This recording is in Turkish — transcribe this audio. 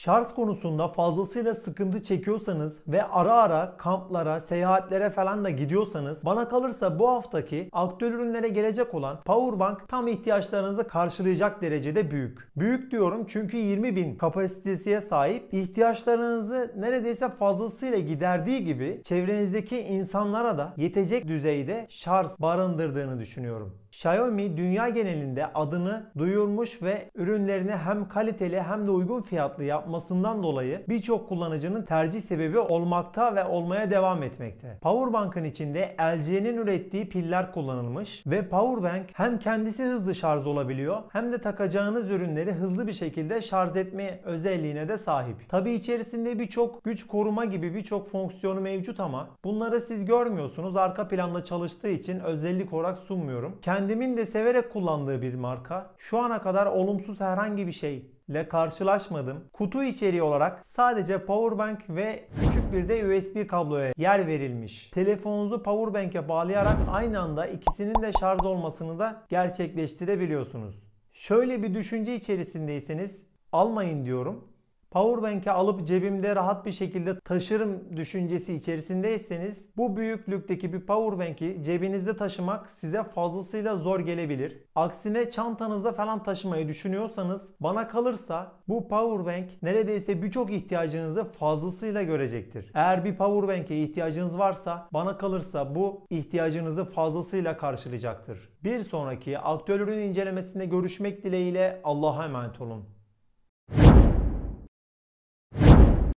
şarj konusunda fazlasıyla sıkıntı çekiyorsanız ve ara ara kamplara, seyahatlere falan da gidiyorsanız bana kalırsa bu haftaki aktüel ürünlere gelecek olan Powerbank tam ihtiyaçlarınızı karşılayacak derecede büyük. Büyük diyorum çünkü 20 bin kapasitesiye sahip ihtiyaçlarınızı neredeyse fazlasıyla giderdiği gibi çevrenizdeki insanlara da yetecek düzeyde şarj barındırdığını düşünüyorum. Xiaomi dünya genelinde adını duyurmuş ve ürünlerini hem kaliteli hem de uygun fiyatlı yapmasından dolayı birçok kullanıcının tercih sebebi olmakta ve olmaya devam etmekte. Powerbank'ın içinde LG'nin ürettiği piller kullanılmış ve Powerbank hem kendisi hızlı şarj olabiliyor hem de takacağınız ürünleri hızlı bir şekilde şarj etme özelliğine de sahip. Tabi içerisinde birçok güç koruma gibi birçok fonksiyonu mevcut ama bunları siz görmüyorsunuz. Arka planda çalıştığı için özellik olarak sunmuyorum. Kendi kendimin de severek kullandığı bir marka. Şu ana kadar olumsuz herhangi bir şeyle karşılaşmadım. Kutu içeriği olarak sadece powerbank ve küçük bir de USB kabloya yer verilmiş. Telefonunuzu powerbank'e bağlayarak aynı anda ikisinin de şarj olmasını da gerçekleştirebiliyorsunuz. Şöyle bir düşünce içerisindeyseniz almayın diyorum powerbank'i alıp cebimde rahat bir şekilde taşırım düşüncesi içerisindeyseniz bu büyüklükteki bir powerbank'i cebinizde taşımak size fazlasıyla zor gelebilir. Aksine çantanızda falan taşımayı düşünüyorsanız bana kalırsa bu powerbank neredeyse birçok ihtiyacınızı fazlasıyla görecektir. Eğer bir powerbank'e ihtiyacınız varsa bana kalırsa bu ihtiyacınızı fazlasıyla karşılayacaktır. Bir sonraki aktüel incelemesinde görüşmek dileğiyle Allah'a emanet olun.